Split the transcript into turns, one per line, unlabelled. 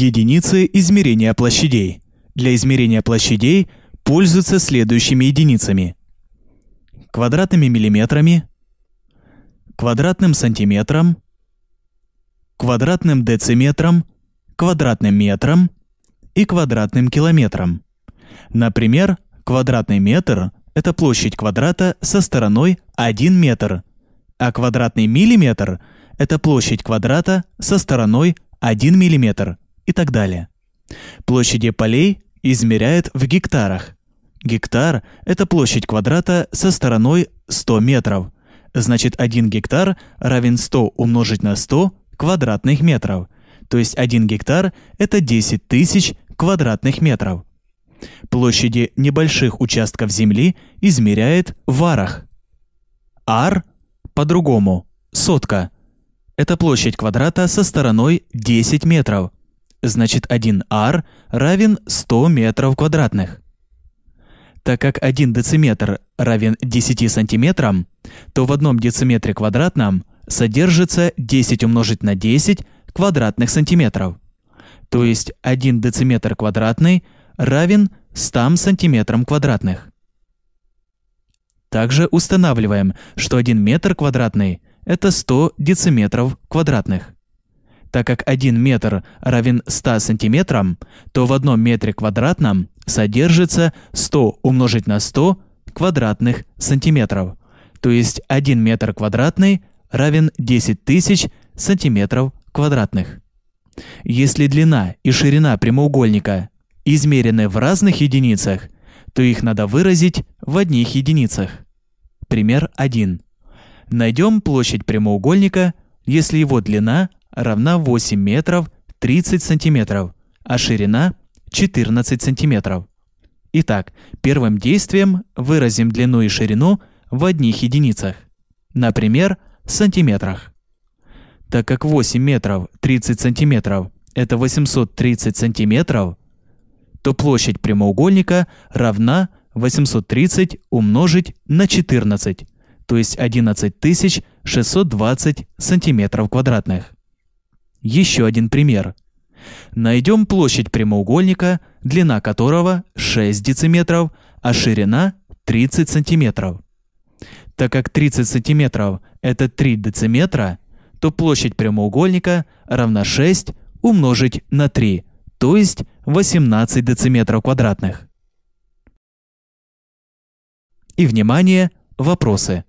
Единицы измерения площадей. Для измерения площадей пользуются следующими единицами. Квадратными миллиметрами, квадратным сантиметром, квадратным дециметром, квадратным метром и квадратным километром. Например, квадратный метр – это площадь квадрата со стороной 1 метр, а квадратный миллиметр – это площадь квадрата со стороной 1 миллиметр и так далее. Площади полей измеряют в гектарах. Гектар – это площадь квадрата со стороной 100 метров. Значит, 1 гектар равен 100 умножить на 100 квадратных метров. То есть 1 гектар – это 10 тысяч квадратных метров. Площади небольших участков земли измеряет в арах. Ар – по-другому – сотка. Это площадь квадрата со стороной 10 метров – значит 1R равен 100 метров квадратных. Так как 1 дециметр равен 10 сантиметрам, то в одном дециметре квадратном содержится 10 умножить на 10 квадратных сантиметров. То есть 1 дециметр квадратный равен 100 сантиметрам квадратных. Также устанавливаем, что 1 метр квадратный – это 100 дециметров квадратных так как 1 метр равен 100 сантиметрам, то в одном метре квадратном содержится 100 умножить на 100 квадратных сантиметров. То есть 1 метр квадратный равен 10 тысяч сантиметров квадратных. Если длина и ширина прямоугольника измерены в разных единицах, то их надо выразить в одних единицах. Пример 1. Найдем площадь прямоугольника, если его длина равна 8 метров 30 сантиметров, а ширина 14 сантиметров. Итак, первым действием выразим длину и ширину в одних единицах, например, в сантиметрах. Так как 8 метров 30 сантиметров – это 830 сантиметров, то площадь прямоугольника равна 830 умножить на 14, то есть 11 620 сантиметров квадратных. Еще один пример. Найдем площадь прямоугольника, длина которого 6 дециметров, а ширина 30 сантиметров. Так как 30 сантиметров – это 3 дециметра, то площадь прямоугольника равна 6 умножить на 3, то есть 18 дециметров квадратных. И внимание, вопросы.